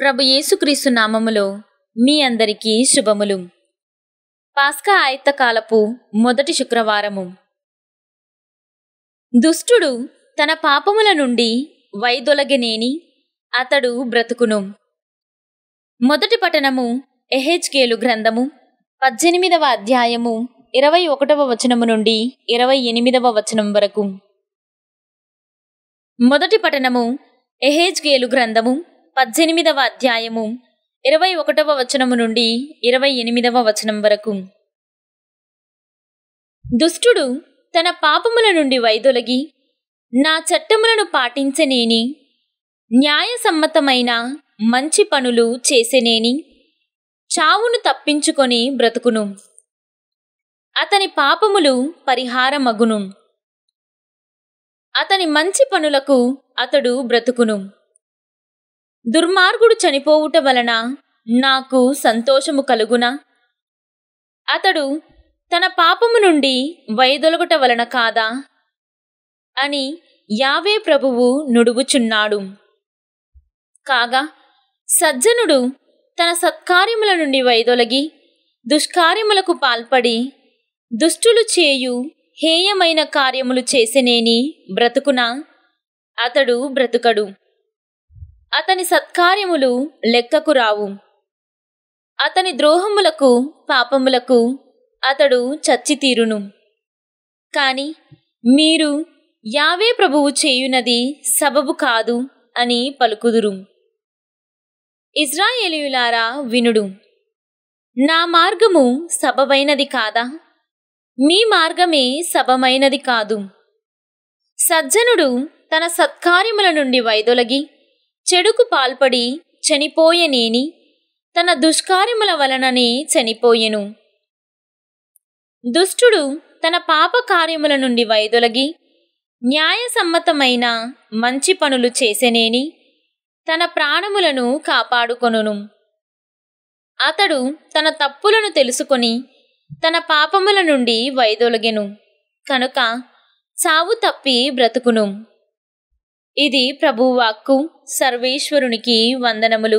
ప్రభు యేసుక్రీస్తు నామములో మీ అందరికీ శుభములు పాస్కా ఆయత్తకాలపు మొదటి శుక్రవారము దుష్టుడు తన పాపముల నుండి వైదొలగనేని అతడు బ్రతుకును మొదటి పట్టణము ఎహెచ్కేలు గ్రంథము పద్దెనిమిదవ అధ్యాయము ఇరవై ఒకటవ వచనము నుండి ఇరవై ఎనిమిదవ వచనం వరకు మొదటి పట్టణము గేలు గ్రంథము పద్దెనిమిదవ అధ్యాయము ఇరవై ఒకటవ వచనము నుండి ఇరవై ఎనిమిదవ వచనం వరకు దుష్టుడు తన పాపముల నుండి వైదొలగి నా చట్టములను పాటించనేని న్యాయసమ్మతమైన మంచి పనులు చేసేనేని చావును తప్పించుకొని బ్రతుకును అతని పాపములు పరిహారమగును అతని మంచి పనులకు అతడు బ్రతుకును దుర్మార్గుడు చనిపోవుట వలన నాకు సంతోషము కలుగునా అతడు తన పాపము నుండి వైదొలగుట వలన కాదా అని యావే ప్రభువు నుడుగుచున్నాడు కాగా సజ్జనుడు తన సత్కార్యముల నుండి వైదొలగి దుష్కార్యములకు పాల్పడి దుష్టులు చేయు హేయమైన కార్యములు చేసినేని బ్రతుకునా అతడు బ్రతుకడు అతని సత్కార్యములు లెక్కకు రావు అతని ద్రోహములకు పాపములకు అతడు చచ్చితీరును కాని మీరు యావే ప్రభువు చేయునది సబబు కాదు అని పలుకుదురు ఇజ్రాయేలీయులారా వినుడు నా మార్గము సబమైనది కాదా మీ మార్గమే సబమైనది కాదు సజ్జనుడు తన సత్కార్యముల నుండి వైదొలగి చెడుకు పాల్పడి చనిపోయనేని తన దుష్కార్యముల వలననే చనిపోయెను దుష్టుడు తన పాప కార్యముల నుండి వైదొలగి న్యాయసమ్మతమైన మంచి పనులు చేసెనేని తన ప్రాణములను కాపాడుకొనును అతడు తన తప్పులను తెలుసుకొని తన పాపముల నుండి వైదొలగెను కనుక చావు తప్పి బ్రతుకును ఇది ప్రభువాక్కు సర్వేశ్వరునికి వందనములు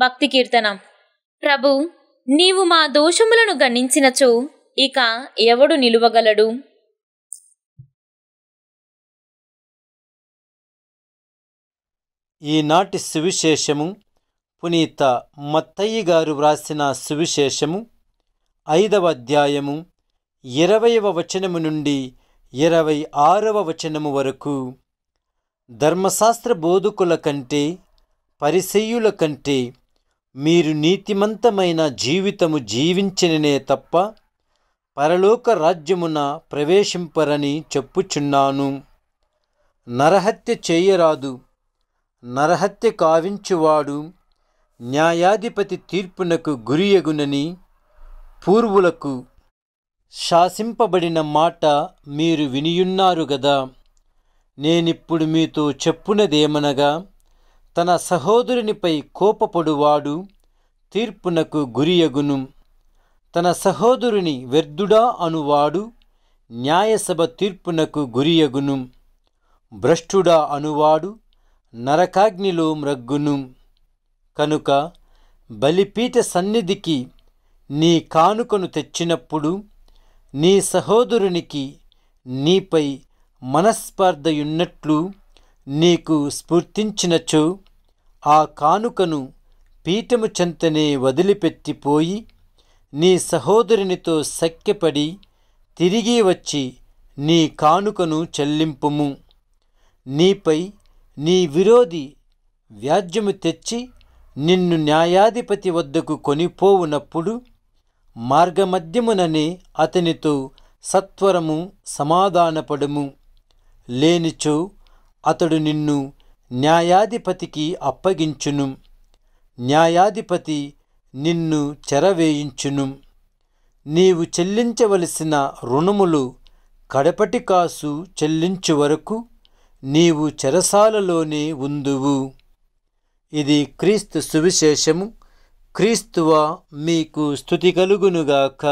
భక్తి కీర్తన ప్రభు నీవు మా దోషములను గణించినచో ఇక ఎవడు నిలువగలడు ఈనాటి సువిశేషము పునీత మత్తయ్య గారు వ్రాసిన సువిశేషము ఐదవ అధ్యాయము ఇరవైవ వచనము నుండి ఇరవై ఆరవ వచనము వరకు ధర్మశాస్త్ర బోధకుల కంటే పరిసెయ్యుల కంటే మీరు నీతిమంతమైన జీవితము జీవించిననే తప్ప పరలోక రాజ్యమున ప్రవేశింపరని చెప్పుచున్నాను నరహత్య చేయరాదు నరహత్య కావించువాడు న్యాయాధిపతి తీర్పునకు గురియగునని పూర్వులకు శాసింపబడిన మాట మీరు వినియున్నారు గదా నేనిప్పుడు మీతో చెప్పునదేమనగా తన సహోదరునిపై కోపపడువాడు తీర్పునకు గురియగును తన సహోదరుని వ్యర్థుడా అనువాడు న్యాయసభ తీర్పునకు గురియగును భ్రష్టుడా అనువాడు నరకాగ్నిలో మ్రగ్గును కనుక బలిపీఠ సన్నిధికి నీ కానుకను తెచ్చినప్పుడు నీ సహోదరునికి నీపై మనస్పర్ధయున్నట్లు నీకు స్ఫూర్తించినచో ఆ కానుకను పీఠము చెంతనే వదిలిపెట్టిపోయి నీ సహోదరునితో సఖ్యపడి తిరిగి వచ్చి నీ కానుకను చెల్లింపుము నీపై నీ విరోధి వ్యాజ్యము తెచ్చి నిన్ను న్యాయాధిపతి వద్దకు కొనిపోవునప్పుడు మార్గమధ్యముననే అతనితో సత్వరము సమాధానపడము లేనిచో అతడు నిన్ను న్యాయాధిపతికి అప్పగించును న్యాయాధిపతి నిన్ను చెరవేయించును నీవు చెల్లించవలసిన రుణములు కడపటి కాసు చెల్లించు వరకు నీవు చెరసాలలోనే ఉందువు ఇది క్రీస్తు సువిశేషము క్రీస్తువ మీకు స్థుతి కలుగునుగాక